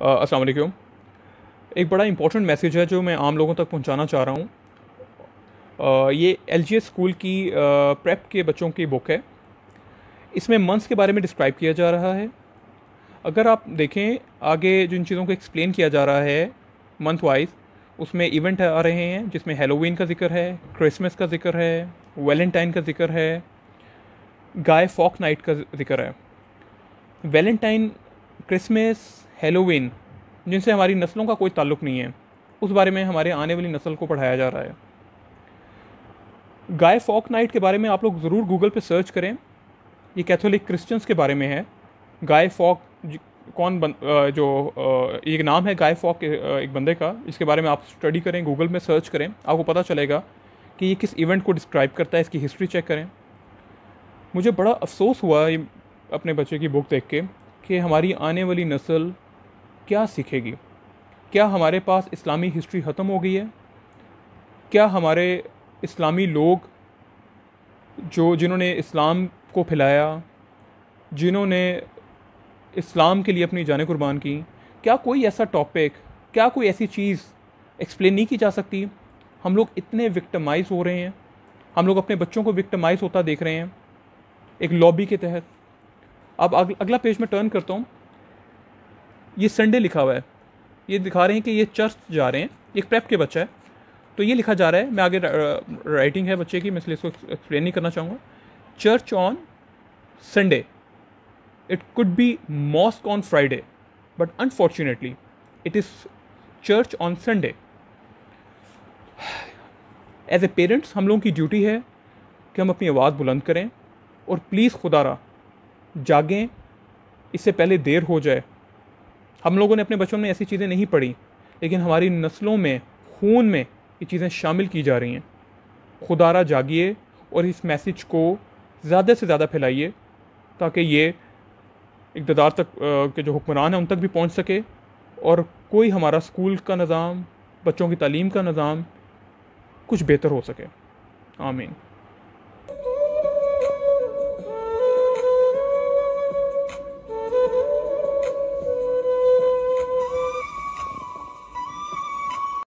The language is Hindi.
अस्सलाम वालेकुम एक बड़ा इंपॉर्टेंट मैसेज है जो मैं आम लोगों तक पहुंचाना चाह रहा हूँ ये एल स्कूल की प्रेप के बच्चों की बुक है इसमें मंथ्स के बारे में डिस्क्राइब किया जा रहा है अगर आप देखें आगे जिन चीज़ों को एक्सप्लेन किया जा रहा है मंथ वाइज उसमें इवेंट आ रहे हैं जिसमें हेलोवीन का जिक्र है क्रिसमस का जिक्र है वैलेंटाइन का जिक्र है गाय फॉक नाइट का जिक्र है वैलेंटाइन क्रिसमस हेलोविन जिनसे हमारी नस्लों का कोई ताल्लुक नहीं है उस बारे में हमारे आने वाली नस्ल को पढ़ाया जा रहा है गाय फॉक नाइट के बारे में आप लोग ज़रूर गूगल पे सर्च करें ये कैथोलिक क्रिश्चियंस के बारे में है गाय फॉक कौन बन जो एक नाम है गाय फॉक एक बंदे का इसके बारे में आप स्टडी करें गूगल में सर्च करें आपको पता चलेगा कि ये किस इवेंट को डिस्क्राइब करता है इसकी हिस्ट्री चेक करें मुझे बड़ा अफसोस हुआ अपने बच्चे की बुक देख के कि हमारी आने वाली नस्ल क्या सीखेगी क्या हमारे पास इस्लामी हिस्ट्री ख़त्म हो गई है क्या हमारे इस्लामी लोग जो जिन्होंने इस्लाम को फैलाया जिन्होंने इस्लाम के लिए अपनी जान कुर्बान की क्या कोई ऐसा टॉपिक क्या कोई ऐसी चीज़ एक्सप्लेन नहीं की जा सकती हम लोग इतने विक्टमाइज़ हो रहे हैं हम लोग अपने बच्चों को विक्टमाइज़ होता देख रहे हैं एक लॉबी के तहत अब अगला पेज में टर्न करता हूँ ये संडे लिखा हुआ है ये दिखा रहे हैं कि ये चर्च जा रहे हैं एक प्रेप के बच्चा है तो ये लिखा जा रहा है मैं आगे राइटिंग है बच्चे की मैं इसलिए इसको एक्सप्लेन नहीं करना चाहूँगा church on Sunday it could be mosque on Friday but unfortunately it is church on Sunday as a parents हम लोगों की ड्यूटी है कि हम अपनी आवाज़ बुलंद करें और प्लीज़ खुदा रहा जागें इससे पहले देर हो जाए हम लोगों ने अपने बचपन में ऐसी चीज़ें नहीं पढ़ी लेकिन हमारी नस्लों में खून में ये चीज़ें शामिल की जा रही हैं खुदारा जागिए और इस मैसेज को ज़्यादा से ज़्यादा फैलाइए ताकि ये इकतदार तक के जो हुक्मरान हैं उन तक भी पहुँच सके और कोई हमारा स्कूल का निज़ाम बच्चों की तालीम का निज़ाम कुछ बेहतर हो सके आमीन